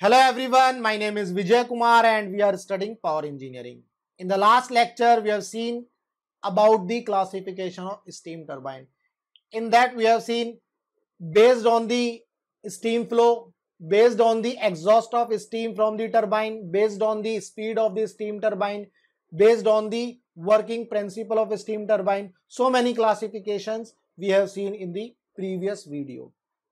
Hello everyone, my name is Vijay Kumar and we are studying power engineering. In the last lecture, we have seen about the classification of steam turbine. In that we have seen based on the steam flow, based on the exhaust of steam from the turbine, based on the speed of the steam turbine, based on the working principle of steam turbine. So many classifications we have seen in the previous video.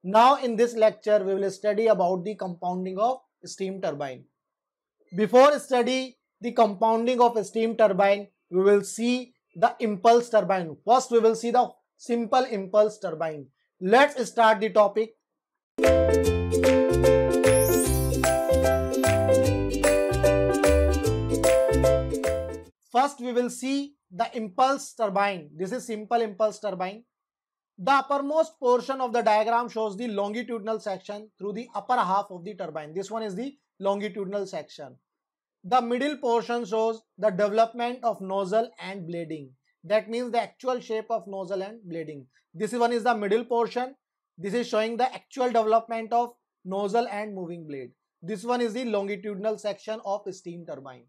Now in this lecture, we will study about the compounding of steam turbine. Before study the compounding of steam turbine, we will see the impulse turbine. First, we will see the simple impulse turbine. Let's start the topic. First, we will see the impulse turbine. This is simple impulse turbine. The uppermost portion of the diagram shows the longitudinal section through the upper half of the turbine. This one is the longitudinal section. The middle portion shows the development of nozzle and blading. That means the actual shape of nozzle and blading. This one is the middle portion. This is showing the actual development of nozzle and moving blade. This one is the longitudinal section of steam turbine.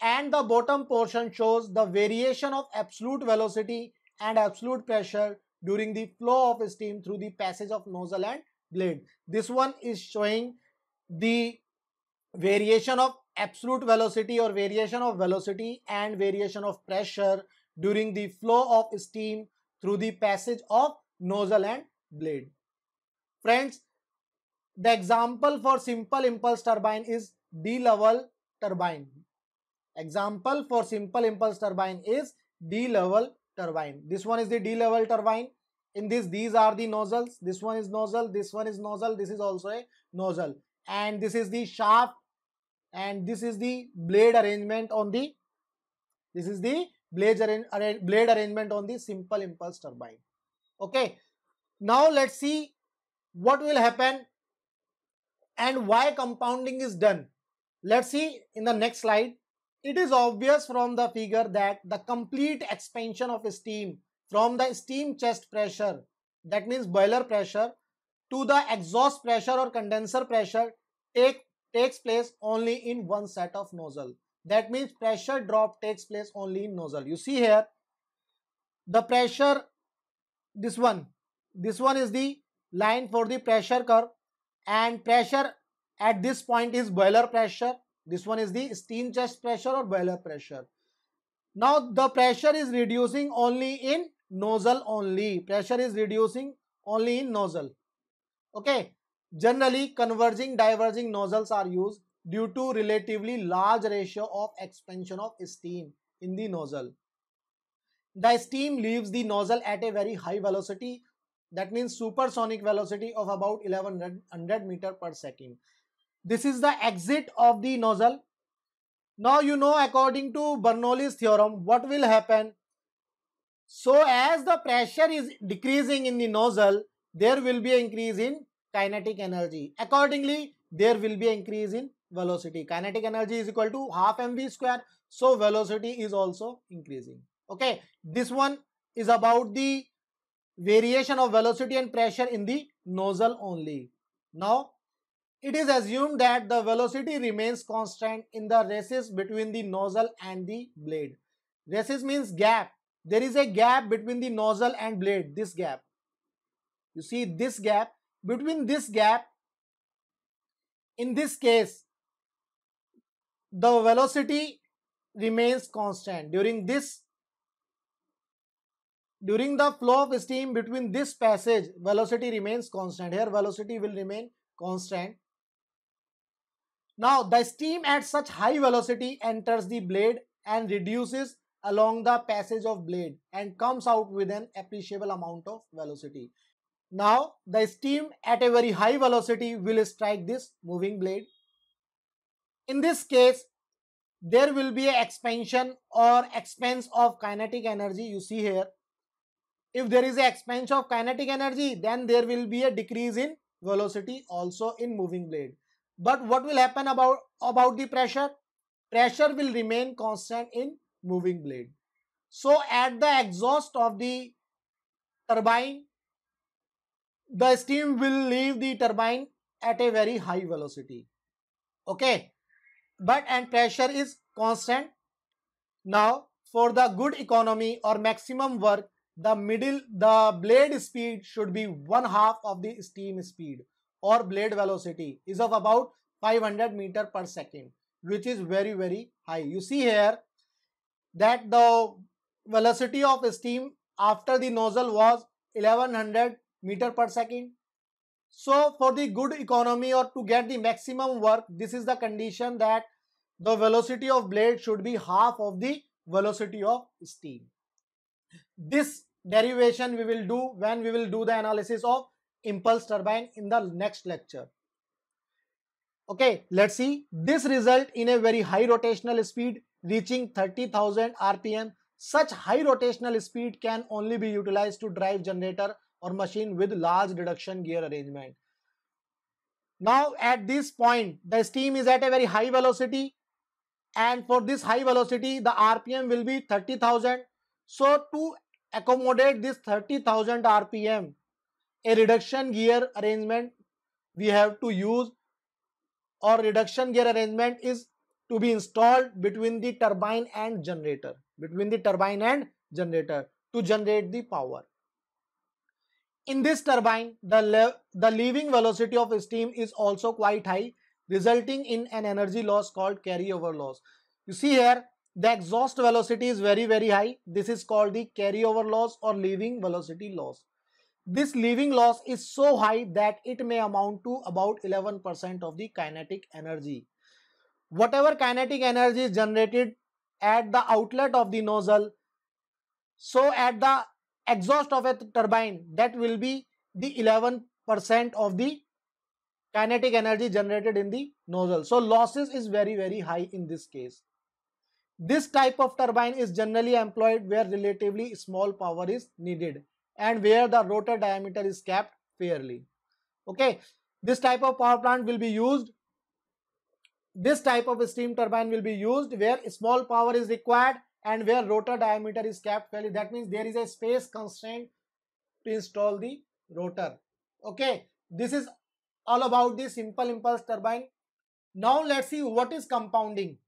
And the bottom portion shows the variation of absolute velocity and absolute pressure during the flow of steam through the passage of nozzle and blade. This one is showing the variation of absolute velocity or variation of velocity and variation of pressure during the flow of steam through the passage of nozzle and blade. Friends, the example for simple impulse turbine is D-level turbine. Example for simple impulse turbine is D-level turbine. This one is the D-level turbine. In this, these are the nozzles. This one is nozzle. This one is nozzle. This is also a nozzle. And this is the shaft. And this is the blade arrangement on the, this is the blade, arra blade arrangement on the simple impulse turbine. Okay. Now let's see what will happen and why compounding is done. Let's see in the next slide it is obvious from the figure that the complete expansion of steam from the steam chest pressure, that means boiler pressure, to the exhaust pressure or condenser pressure take, takes place only in one set of nozzle. That means pressure drop takes place only in nozzle. You see here, the pressure, this one, this one is the line for the pressure curve and pressure at this point is boiler pressure this one is the steam chest pressure or boiler pressure. Now the pressure is reducing only in nozzle only. Pressure is reducing only in nozzle. Okay. Generally converging diverging nozzles are used due to relatively large ratio of expansion of steam in the nozzle. The steam leaves the nozzle at a very high velocity that means supersonic velocity of about 1100 meter per second this is the exit of the nozzle. Now you know according to Bernoulli's theorem what will happen. So as the pressure is decreasing in the nozzle, there will be increase in kinetic energy. Accordingly, there will be increase in velocity. Kinetic energy is equal to half mv square. So velocity is also increasing. Okay, this one is about the variation of velocity and pressure in the nozzle only. Now it is assumed that the velocity remains constant in the recess between the nozzle and the blade. Recess means gap. There is a gap between the nozzle and blade, this gap. You see this gap. Between this gap, in this case, the velocity remains constant. During this during the flow of steam between this passage velocity remains constant here velocity will remain constant now the steam at such high velocity enters the blade and reduces along the passage of blade and comes out with an appreciable amount of velocity. Now the steam at a very high velocity will strike this moving blade. In this case, there will be an expansion or expense of kinetic energy you see here. If there is an expansion of kinetic energy, then there will be a decrease in velocity also in moving blade. But what will happen about, about the pressure? Pressure will remain constant in moving blade. So at the exhaust of the turbine, the steam will leave the turbine at a very high velocity. Okay. But and pressure is constant. Now for the good economy or maximum work, the middle, the blade speed should be one half of the steam speed or blade velocity is of about 500 meter per second which is very very high. You see here that the velocity of steam after the nozzle was 1100 meter per second. So for the good economy or to get the maximum work this is the condition that the velocity of blade should be half of the velocity of steam. This derivation we will do when we will do the analysis of impulse turbine in the next lecture. Okay, let's see. This result in a very high rotational speed reaching 30,000 RPM. Such high rotational speed can only be utilized to drive generator or machine with large reduction gear arrangement. Now at this point, the steam is at a very high velocity and for this high velocity, the RPM will be 30,000. So to accommodate this 30,000 RPM, a reduction gear arrangement we have to use or reduction gear arrangement is to be installed between the turbine and generator between the turbine and generator to generate the power. In this turbine, the, the leaving velocity of steam is also quite high resulting in an energy loss called carryover loss. You see here the exhaust velocity is very very high. This is called the carryover loss or leaving velocity loss. This leaving loss is so high that it may amount to about 11% of the kinetic energy. Whatever kinetic energy is generated at the outlet of the nozzle, so at the exhaust of a turbine, that will be the 11% of the kinetic energy generated in the nozzle. So losses is very, very high in this case. This type of turbine is generally employed where relatively small power is needed and where the rotor diameter is kept fairly. Okay, this type of power plant will be used. This type of steam turbine will be used where small power is required and where rotor diameter is kept fairly. That means there is a space constraint to install the rotor. Okay, this is all about the simple impulse turbine. Now let's see what is compounding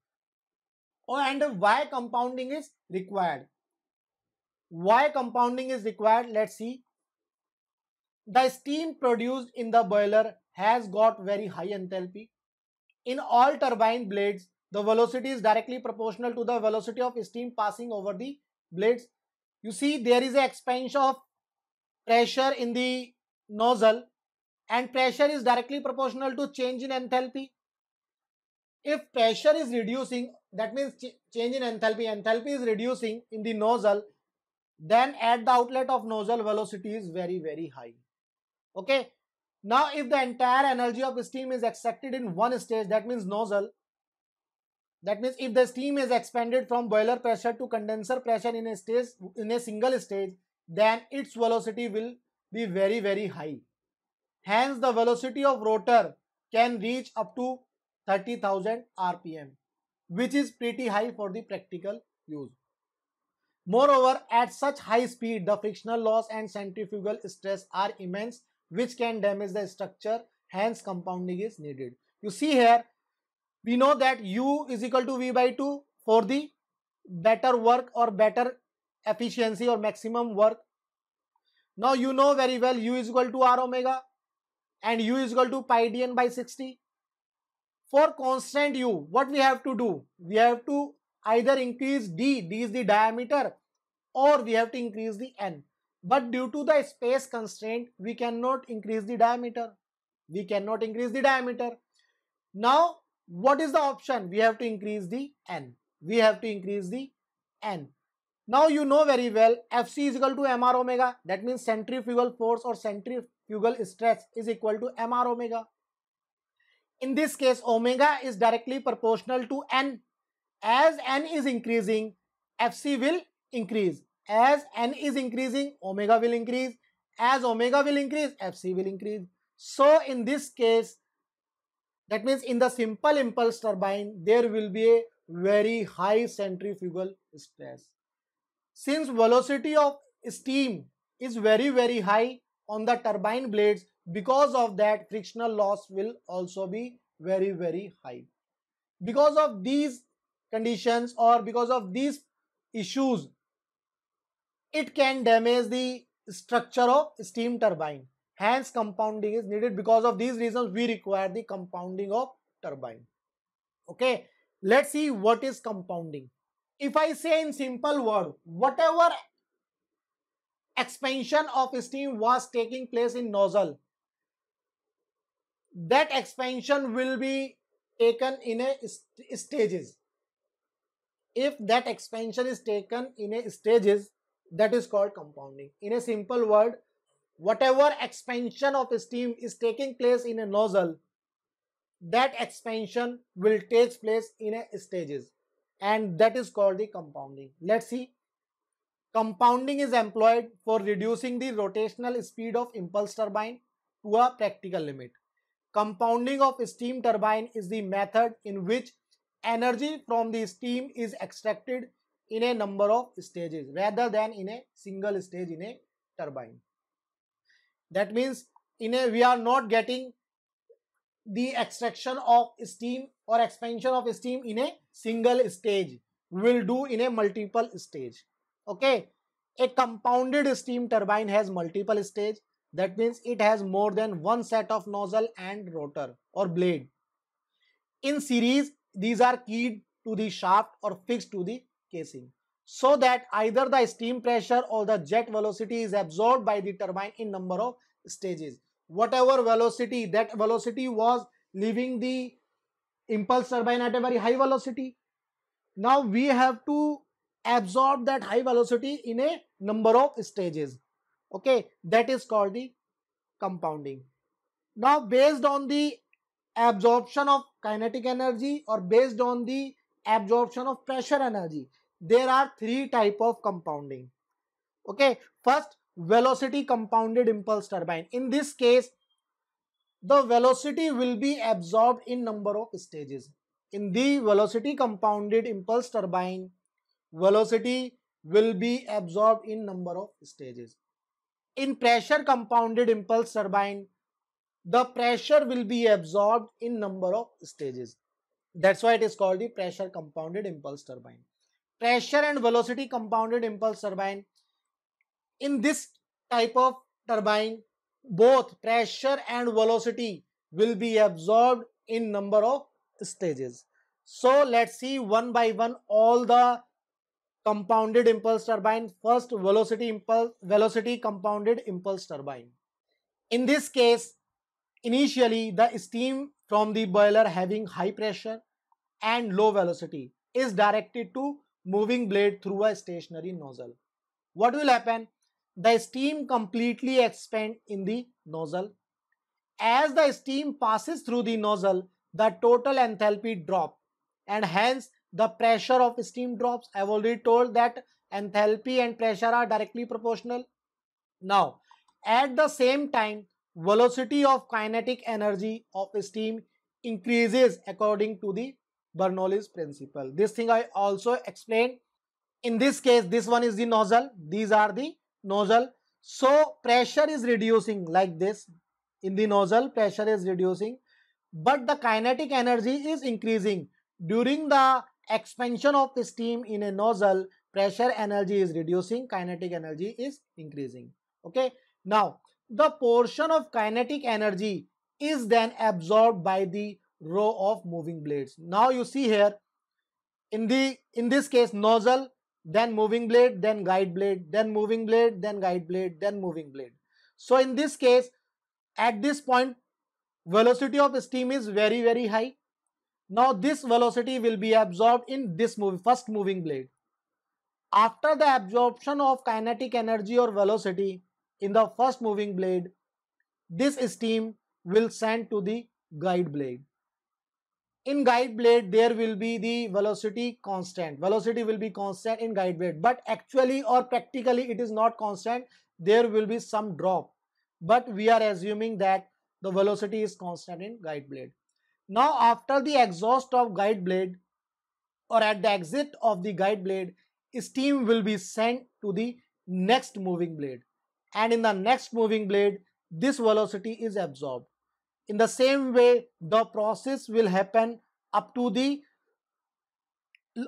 oh, and why compounding is required. Why compounding is required? Let's see. The steam produced in the boiler has got very high enthalpy. In all turbine blades, the velocity is directly proportional to the velocity of steam passing over the blades. You see there is a expansion of pressure in the nozzle and pressure is directly proportional to change in enthalpy. If pressure is reducing, that means ch change in enthalpy, enthalpy is reducing in the nozzle, then at the outlet of nozzle velocity is very very high okay now if the entire energy of steam is extracted in one stage that means nozzle that means if the steam is expanded from boiler pressure to condenser pressure in a stage in a single stage then its velocity will be very very high hence the velocity of rotor can reach up to 30000 rpm which is pretty high for the practical use Moreover, at such high speed, the frictional loss and centrifugal stress are immense, which can damage the structure, hence compounding is needed. You see here, we know that U is equal to V by 2 for the better work or better efficiency or maximum work. Now you know very well U is equal to R omega and U is equal to pi dN by 60. For constant U, what we have to do? We have to either increase d, d is the diameter or we have to increase the n. But due to the space constraint, we cannot increase the diameter. We cannot increase the diameter. Now, what is the option? We have to increase the n. We have to increase the n. Now you know very well Fc is equal to mr omega. That means centrifugal force or centrifugal stress is equal to mr omega. In this case, omega is directly proportional to n. As n is increasing, Fc will increase. As n is increasing, omega will increase. As omega will increase, Fc will increase. So in this case, that means in the simple impulse turbine, there will be a very high centrifugal stress. Since velocity of steam is very very high on the turbine blades, because of that frictional loss will also be very very high. Because of these conditions or because of these issues, it can damage the structure of steam turbine. Hence, compounding is needed. Because of these reasons, we require the compounding of turbine. Okay, let's see what is compounding. If I say in simple word, whatever expansion of steam was taking place in nozzle, that expansion will be taken in a st stages if that expansion is taken in a stages that is called compounding in a simple word whatever expansion of steam is taking place in a nozzle that expansion will take place in a stages and that is called the compounding let's see compounding is employed for reducing the rotational speed of impulse turbine to a practical limit compounding of steam turbine is the method in which energy from the steam is extracted in a number of stages rather than in a single stage in a turbine. That means in a we are not getting the extraction of steam or expansion of steam in a single stage. We will do in a multiple stage. Okay. A compounded steam turbine has multiple stage. That means it has more than one set of nozzle and rotor or blade. In series, these are keyed to the shaft or fixed to the casing so that either the steam pressure or the jet velocity is absorbed by the turbine in number of stages. Whatever velocity, that velocity was leaving the impulse turbine at a very high velocity. Now we have to absorb that high velocity in a number of stages. Okay, that is called the compounding. Now based on the absorption of kinetic energy or based on the absorption of pressure energy there are three type of compounding okay first velocity compounded impulse turbine in this case the velocity will be absorbed in number of stages in the velocity compounded impulse turbine velocity will be absorbed in number of stages in pressure compounded impulse turbine the pressure will be absorbed in number of stages. That's why it is called the pressure compounded impulse turbine. Pressure and velocity compounded impulse turbine. In this type of turbine, both pressure and velocity will be absorbed in number of stages. So let's see one by one all the compounded impulse turbine. First velocity impulse, velocity compounded impulse turbine. In this case, Initially, the steam from the boiler having high pressure and low velocity is directed to moving blade through a stationary nozzle. What will happen? The steam completely expand in the nozzle. As the steam passes through the nozzle, the total enthalpy drop and hence the pressure of steam drops. I have already told that enthalpy and pressure are directly proportional. Now, at the same time, velocity of kinetic energy of steam increases according to the Bernoulli's principle. This thing I also explained. In this case, this one is the nozzle. These are the nozzle. So pressure is reducing like this. In the nozzle, pressure is reducing. But the kinetic energy is increasing. During the expansion of the steam in a nozzle, pressure energy is reducing, kinetic energy is increasing. Okay. Now, the portion of kinetic energy is then absorbed by the row of moving blades. Now you see here, in, the, in this case nozzle, then moving blade, then guide blade, then moving blade, then guide blade, then moving blade. So in this case, at this point, velocity of steam is very, very high. Now this velocity will be absorbed in this move, first moving blade. After the absorption of kinetic energy or velocity, in the first moving blade, this steam will send to the guide blade. In guide blade, there will be the velocity constant. Velocity will be constant in guide blade, but actually or practically it is not constant. There will be some drop, but we are assuming that the velocity is constant in guide blade. Now after the exhaust of guide blade or at the exit of the guide blade, steam will be sent to the next moving blade and in the next moving blade, this velocity is absorbed. In the same way, the process will happen up to the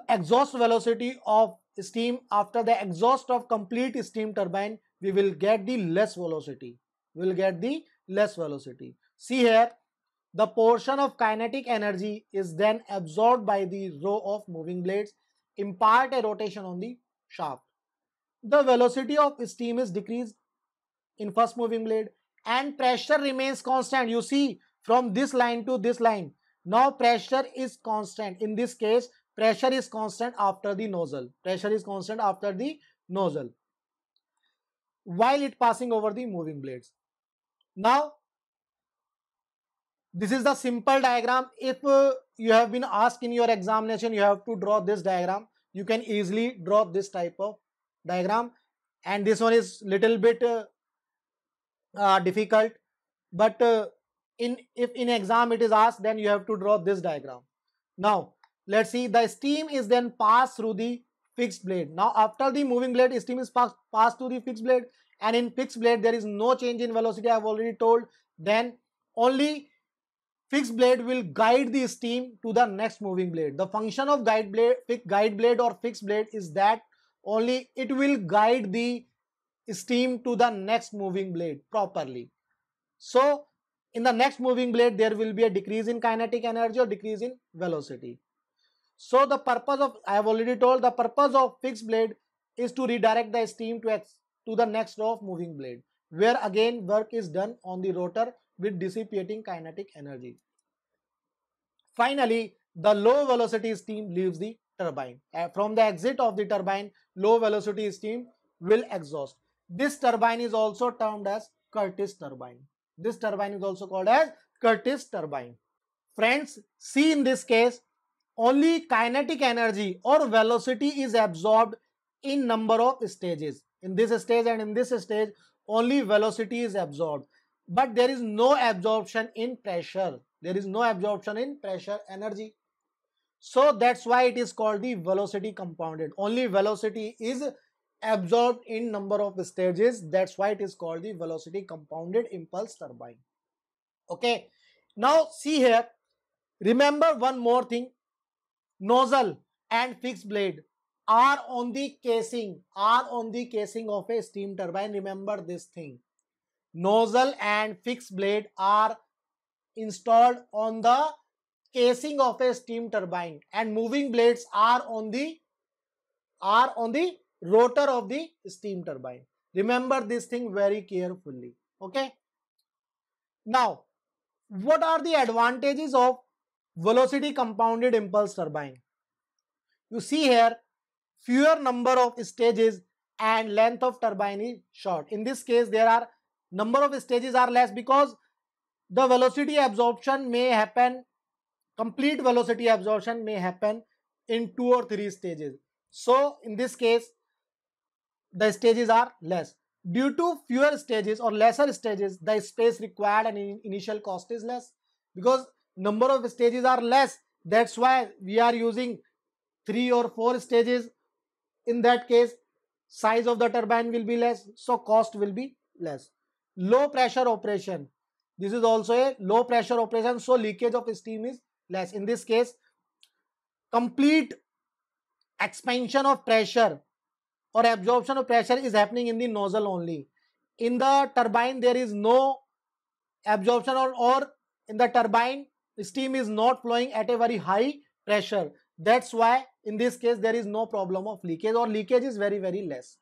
exhaust velocity of steam. After the exhaust of complete steam turbine, we will get the less velocity. We will get the less velocity. See here, the portion of kinetic energy is then absorbed by the row of moving blades, impart a rotation on the shaft. The velocity of steam is decreased in first moving blade and pressure remains constant. You see from this line to this line. Now pressure is constant. In this case, pressure is constant after the nozzle. Pressure is constant after the nozzle while it passing over the moving blades. Now, this is the simple diagram. If uh, you have been asked in your examination, you have to draw this diagram. You can easily draw this type of diagram and this one is little bit uh, uh, difficult but uh, in if in exam it is asked then you have to draw this diagram now let's see the steam is then passed through the fixed blade now after the moving blade steam is passed through the fixed blade and in fixed blade there is no change in velocity i have already told then only fixed blade will guide the steam to the next moving blade the function of guide blade guide blade or fixed blade is that only it will guide the steam to the next moving blade properly. So in the next moving blade there will be a decrease in kinetic energy or decrease in velocity. So the purpose of I have already told the purpose of fixed blade is to redirect the steam to, to the next row of moving blade where again work is done on the rotor with dissipating kinetic energy. Finally, the low velocity steam leaves the turbine. Uh, from the exit of the turbine, low velocity steam will exhaust. This turbine is also termed as Curtis turbine. This turbine is also called as Curtis turbine. Friends, see in this case, only kinetic energy or velocity is absorbed in number of stages. In this stage and in this stage, only velocity is absorbed. But there is no absorption in pressure. There is no absorption in pressure energy. So that's why it is called the velocity compounded. Only velocity is absorbed in number of stages that's why it is called the velocity compounded impulse turbine okay now see here remember one more thing nozzle and fixed blade are on the casing are on the casing of a steam turbine remember this thing nozzle and fixed blade are installed on the casing of a steam turbine and moving blades are on the are on the rotor of the steam turbine. Remember this thing very carefully. Okay. Now, what are the advantages of velocity compounded impulse turbine? You see here, fewer number of stages and length of turbine is short. In this case, there are number of stages are less because the velocity absorption may happen, complete velocity absorption may happen in two or three stages. So in this case, the stages are less. Due to fewer stages or lesser stages, the space required and in initial cost is less because number of stages are less. That's why we are using three or four stages. In that case, size of the turbine will be less, so cost will be less. Low pressure operation. This is also a low pressure operation, so leakage of steam is less. In this case, complete expansion of pressure or absorption of pressure is happening in the nozzle only. In the turbine, there is no absorption or, or in the turbine, the steam is not flowing at a very high pressure. That's why in this case, there is no problem of leakage or leakage is very, very less.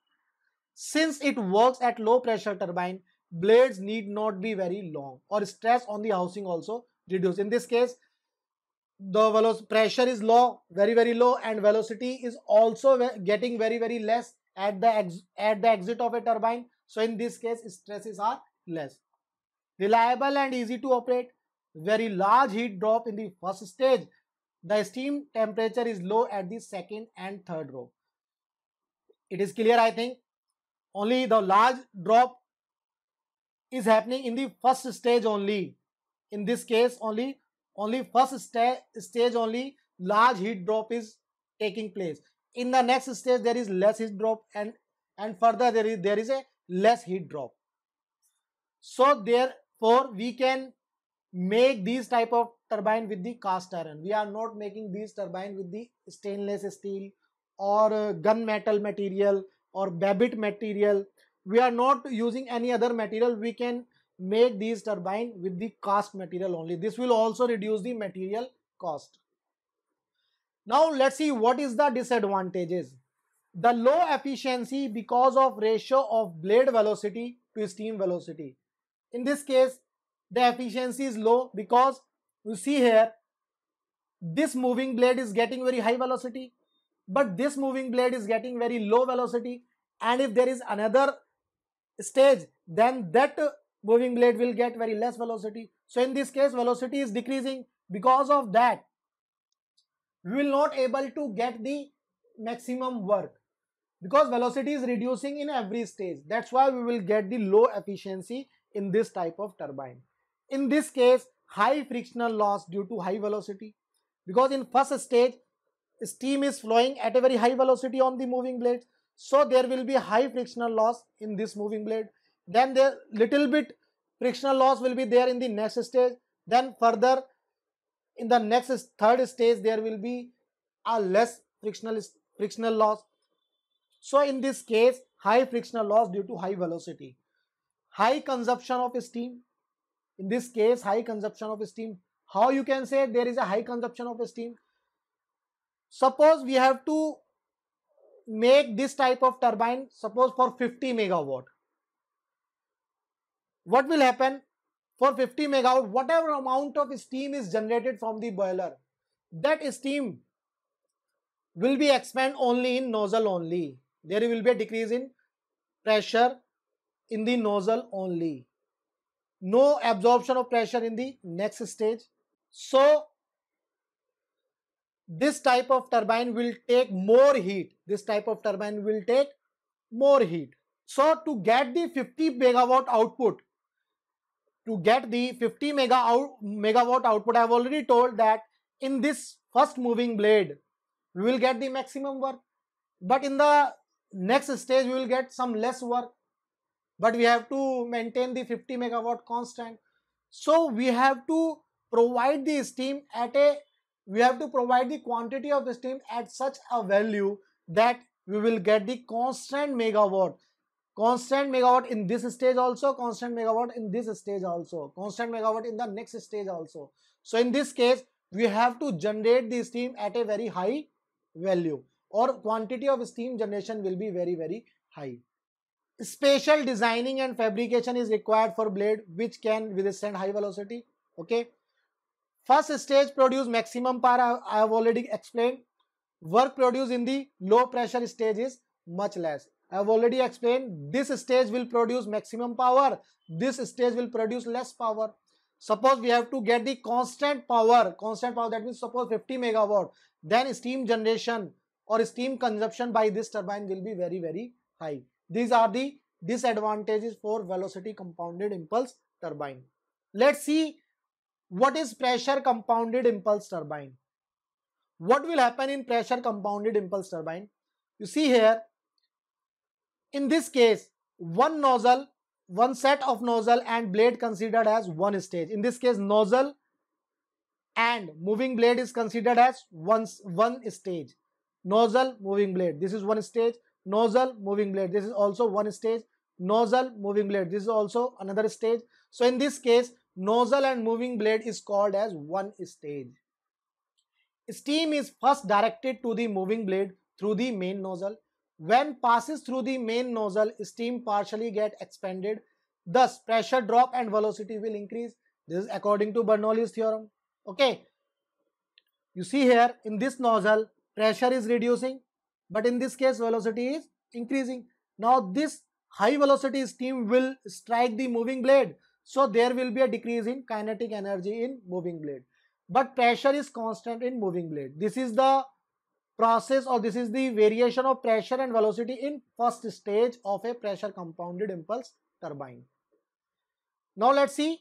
Since it works at low pressure turbine, blades need not be very long or stress on the housing also reduce. In this case, the pressure is low, very, very low and velocity is also ve getting very, very less at the, at the exit of a turbine. So in this case, stresses are less. Reliable and easy to operate, very large heat drop in the first stage. The steam temperature is low at the second and third row. It is clear, I think. Only the large drop is happening in the first stage only. In this case, only only first stage only large heat drop is taking place in the next stage there is less heat drop and and further there is there is a less heat drop so therefore we can make these type of turbine with the cast iron we are not making these turbine with the stainless steel or uh, gun metal material or babbitt material we are not using any other material we can make these turbine with the cast material only. This will also reduce the material cost. Now let's see what is the disadvantages. The low efficiency because of ratio of blade velocity to steam velocity. In this case, the efficiency is low because you see here, this moving blade is getting very high velocity, but this moving blade is getting very low velocity. And if there is another stage, then that moving blade will get very less velocity. So in this case, velocity is decreasing. Because of that, we will not able to get the maximum work because velocity is reducing in every stage. That's why we will get the low efficiency in this type of turbine. In this case, high frictional loss due to high velocity because in first stage, steam is flowing at a very high velocity on the moving blade. So there will be high frictional loss in this moving blade then the little bit frictional loss will be there in the next stage then further in the next third stage there will be a less frictional frictional loss so in this case high frictional loss due to high velocity high consumption of steam in this case high consumption of steam how you can say there is a high consumption of steam suppose we have to make this type of turbine suppose for 50 megawatt what will happen for 50 megawatt whatever amount of steam is generated from the boiler that steam will be expand only in nozzle only there will be a decrease in pressure in the nozzle only no absorption of pressure in the next stage so this type of turbine will take more heat this type of turbine will take more heat so to get the 50 megawatt output to get the 50 mega out, megawatt output, I have already told that in this first moving blade, we will get the maximum work. But in the next stage, we will get some less work. But we have to maintain the 50 megawatt constant. So we have to provide the steam at a, we have to provide the quantity of the steam at such a value that we will get the constant megawatt constant megawatt in this stage also constant megawatt in this stage also constant megawatt in the next stage also so in this case we have to generate the steam at a very high value or quantity of steam generation will be very very high special designing and fabrication is required for blade which can withstand high velocity okay first stage produce maximum power i have already explained work produced in the low pressure stage is much less I have already explained this stage will produce maximum power, this stage will produce less power. Suppose we have to get the constant power, constant power that means suppose 50 megawatt, then steam generation or steam consumption by this turbine will be very very high. These are the disadvantages for velocity compounded impulse turbine. Let's see what is pressure compounded impulse turbine. What will happen in pressure compounded impulse turbine? You see here in this case, one nozzle, one set of nozzle and blade considered as one stage. In this case, nozzle and moving blade is considered as one, one stage. Nozzle, moving blade, this is one stage. Nozzle, moving blade, this is also one stage. Nozzle, moving blade, this is also another stage. So in this case, nozzle and moving blade is called as one stage. Steam is first directed to the moving blade through the main nozzle when passes through the main nozzle, steam partially get expanded. Thus, pressure drop and velocity will increase. This is according to Bernoulli's theorem. Okay. You see here, in this nozzle, pressure is reducing. But in this case, velocity is increasing. Now, this high velocity steam will strike the moving blade. So, there will be a decrease in kinetic energy in moving blade. But pressure is constant in moving blade. This is the process or this is the variation of pressure and velocity in first stage of a pressure compounded impulse turbine. Now let's see.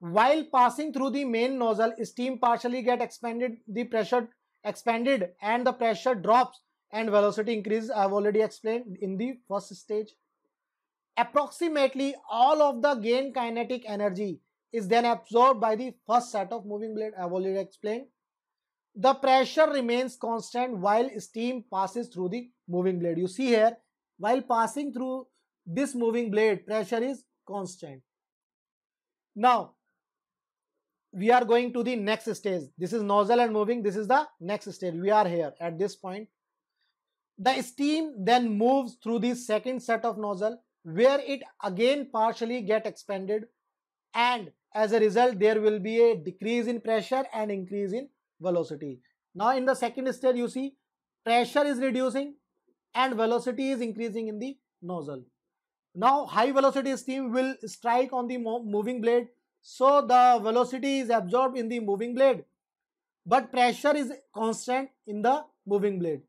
While passing through the main nozzle, steam partially get expanded, the pressure expanded and the pressure drops and velocity increases. I have already explained in the first stage. Approximately all of the gain kinetic energy is then absorbed by the first set of moving blade. I have already explained the pressure remains constant while steam passes through the moving blade. You see here, while passing through this moving blade, pressure is constant. Now, we are going to the next stage. This is nozzle and moving. This is the next stage. We are here at this point. The steam then moves through the second set of nozzle where it again partially get expanded and as a result there will be a decrease in pressure and increase in velocity. Now in the second stage you see pressure is reducing and velocity is increasing in the nozzle. Now high velocity steam will strike on the moving blade so the velocity is absorbed in the moving blade but pressure is constant in the moving blade.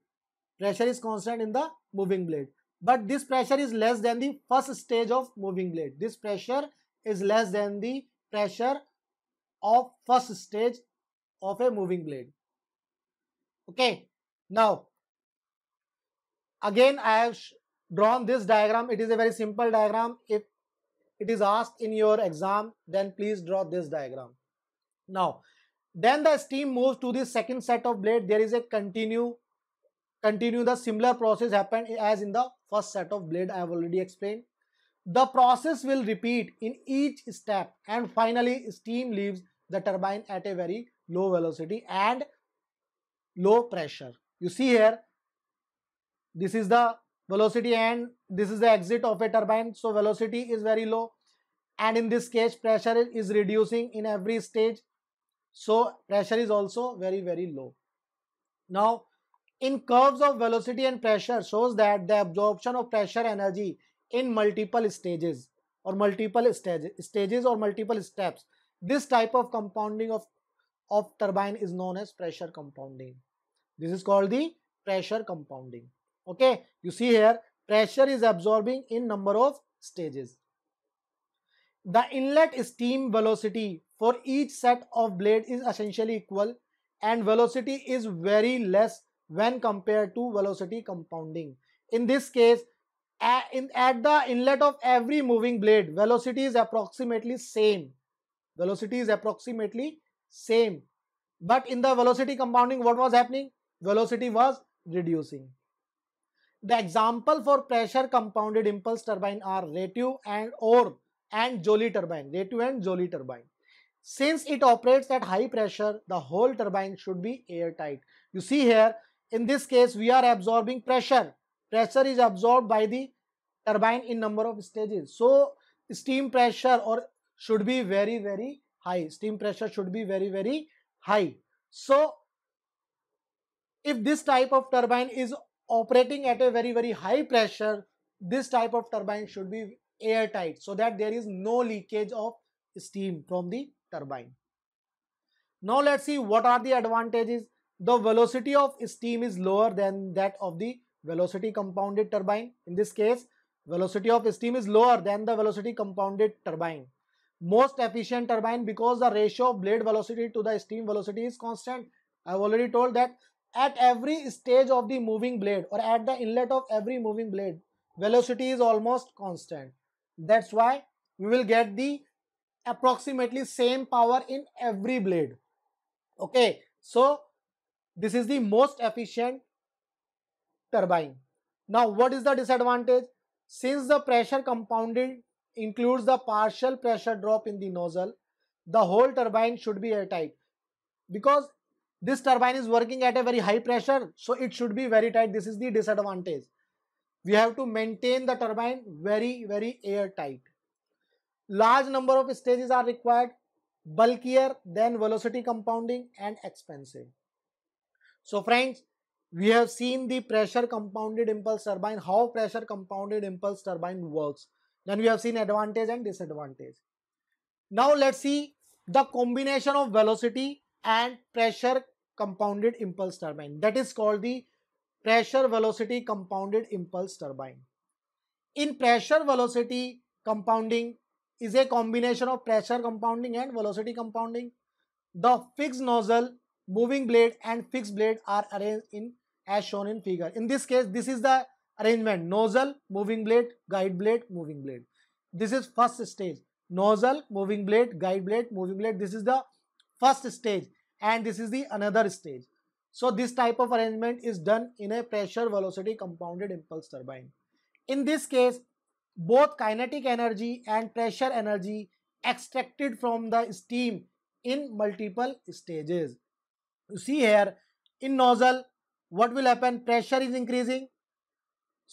Pressure is constant in the moving blade but this pressure is less than the first stage of moving blade. This pressure is less than the pressure of first stage of a moving blade. Okay. Now, again, I have drawn this diagram. It is a very simple diagram. If it is asked in your exam, then please draw this diagram. Now, then the steam moves to the second set of blade. There is a continue, continue the similar process happen as in the first set of blade I have already explained. The process will repeat in each step and finally steam leaves the turbine at a very low velocity and low pressure. You see here, this is the velocity and this is the exit of a turbine. So velocity is very low and in this case pressure is reducing in every stage. So pressure is also very very low. Now in curves of velocity and pressure shows that the absorption of pressure energy in multiple stages or multiple stages stages or multiple steps. This type of compounding of of turbine is known as pressure compounding. This is called the pressure compounding. Okay, you see here pressure is absorbing in number of stages. The inlet steam velocity for each set of blade is essentially equal and velocity is very less when compared to velocity compounding. In this case, at, at the inlet of every moving blade, velocity is approximately same. Velocity is approximately same. But in the velocity compounding, what was happening? Velocity was reducing. The example for pressure compounded impulse turbine are Ratu and or and Jolly turbine, Ratu and Jolly turbine. Since it operates at high pressure, the whole turbine should be airtight. You see here, in this case, we are absorbing pressure. Pressure is absorbed by the turbine in number of stages. So, steam pressure or should be very, very high. Steam pressure should be very, very high. So if this type of turbine is operating at a very, very high pressure, this type of turbine should be airtight so that there is no leakage of steam from the turbine. Now let's see what are the advantages. The velocity of steam is lower than that of the velocity compounded turbine. In this case, velocity of steam is lower than the velocity compounded turbine most efficient turbine because the ratio of blade velocity to the steam velocity is constant. I've already told that at every stage of the moving blade or at the inlet of every moving blade, velocity is almost constant. That's why we will get the approximately same power in every blade. Okay, so this is the most efficient turbine. Now, what is the disadvantage? Since the pressure compounded includes the partial pressure drop in the nozzle, the whole turbine should be airtight because this turbine is working at a very high pressure so it should be very tight this is the disadvantage we have to maintain the turbine very very airtight large number of stages are required bulkier than velocity compounding and expensive so friends we have seen the pressure compounded impulse turbine how pressure compounded impulse turbine works then we have seen advantage and disadvantage. Now let's see the combination of velocity and pressure compounded impulse turbine. That is called the pressure velocity compounded impulse turbine. In pressure velocity compounding is a combination of pressure compounding and velocity compounding. The fixed nozzle, moving blade and fixed blade are arranged in as shown in figure. In this case, this is the arrangement nozzle moving blade guide blade moving blade this is first stage nozzle moving blade guide blade moving blade this is the first stage and this is the another stage so this type of arrangement is done in a pressure velocity compounded impulse turbine in this case both kinetic energy and pressure energy extracted from the steam in multiple stages you see here in nozzle what will happen pressure is increasing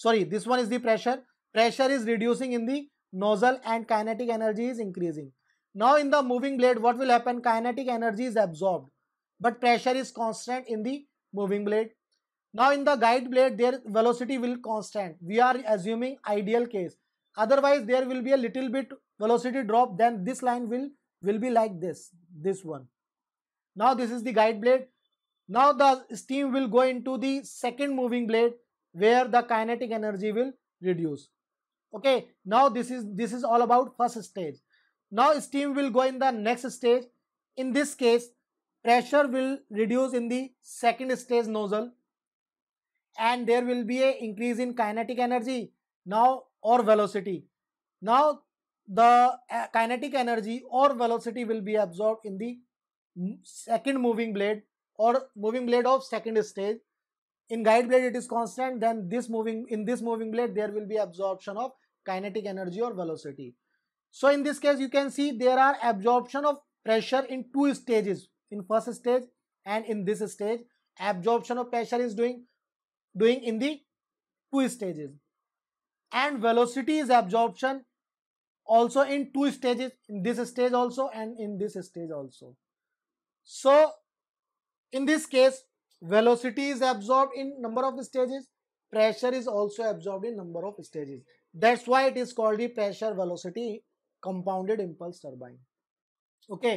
sorry this one is the pressure pressure is reducing in the nozzle and kinetic energy is increasing now in the moving blade what will happen kinetic energy is absorbed but pressure is constant in the moving blade now in the guide blade their velocity will constant we are assuming ideal case otherwise there will be a little bit velocity drop then this line will will be like this this one now this is the guide blade now the steam will go into the second moving blade where the kinetic energy will reduce okay now this is this is all about first stage now steam will go in the next stage in this case pressure will reduce in the second stage nozzle and there will be a increase in kinetic energy now or velocity now the uh, kinetic energy or velocity will be absorbed in the second moving blade or moving blade of second stage in guide blade it is constant then this moving in this moving blade there will be absorption of kinetic energy or velocity so in this case you can see there are absorption of pressure in two stages in first stage and in this stage absorption of pressure is doing doing in the two stages and velocity is absorption also in two stages in this stage also and in this stage also so in this case velocity is absorbed in number of stages pressure is also absorbed in number of stages that's why it is called the pressure velocity compounded impulse turbine okay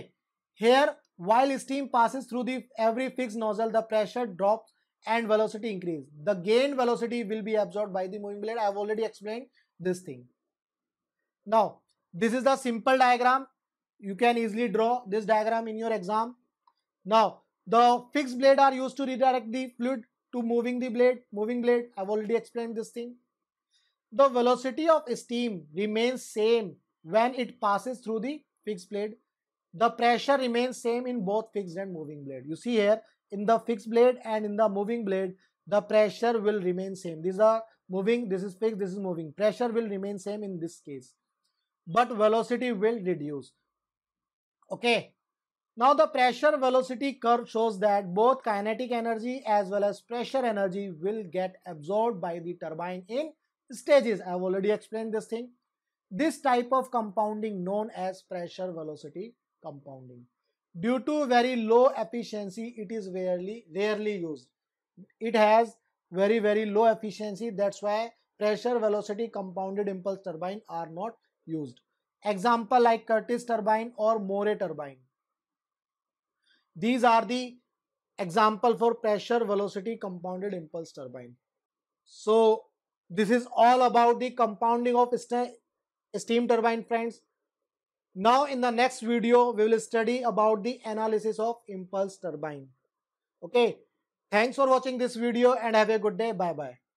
here while steam passes through the every fixed nozzle the pressure drops and velocity increase the gain velocity will be absorbed by the moving blade i have already explained this thing now this is the simple diagram you can easily draw this diagram in your exam now the fixed blade are used to redirect the fluid to moving the blade, moving blade. I've already explained this thing. The velocity of steam remains same when it passes through the fixed blade. The pressure remains same in both fixed and moving blade. You see here, in the fixed blade and in the moving blade, the pressure will remain same. These are moving, this is fixed, this is moving. Pressure will remain same in this case. But velocity will reduce. Okay, now the pressure velocity curve shows that both kinetic energy as well as pressure energy will get absorbed by the turbine in stages. I've already explained this thing. This type of compounding known as pressure velocity compounding. Due to very low efficiency, it is rarely, rarely used. It has very, very low efficiency. That's why pressure velocity compounded impulse turbine are not used. Example like Curtis turbine or Moray turbine these are the example for pressure velocity compounded impulse turbine. So this is all about the compounding of steam turbine friends. Now in the next video we will study about the analysis of impulse turbine. Okay. Thanks for watching this video and have a good day. Bye bye.